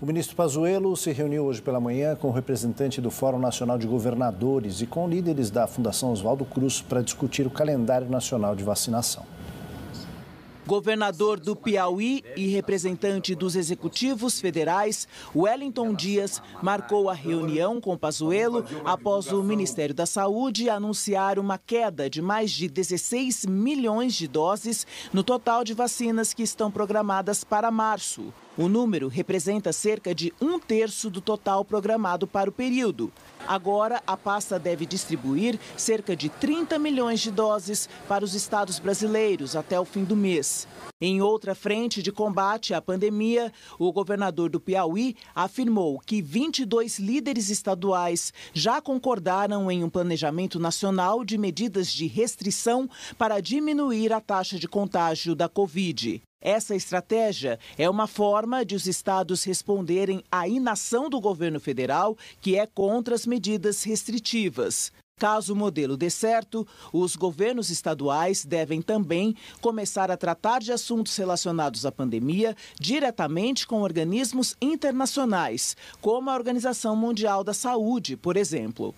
O ministro Pazuello se reuniu hoje pela manhã com o representante do Fórum Nacional de Governadores e com líderes da Fundação Oswaldo Cruz para discutir o calendário nacional de vacinação. Governador do Piauí e representante dos executivos federais, Wellington Dias marcou a reunião com Pazuello após o Ministério da Saúde anunciar uma queda de mais de 16 milhões de doses no total de vacinas que estão programadas para março. O número representa cerca de um terço do total programado para o período. Agora, a pasta deve distribuir cerca de 30 milhões de doses para os estados brasileiros até o fim do mês. Em outra frente de combate à pandemia, o governador do Piauí afirmou que 22 líderes estaduais já concordaram em um planejamento nacional de medidas de restrição para diminuir a taxa de contágio da Covid. Essa estratégia é uma forma de os estados responderem à inação do governo federal, que é contra as medidas restritivas. Caso o modelo dê certo, os governos estaduais devem também começar a tratar de assuntos relacionados à pandemia diretamente com organismos internacionais, como a Organização Mundial da Saúde, por exemplo.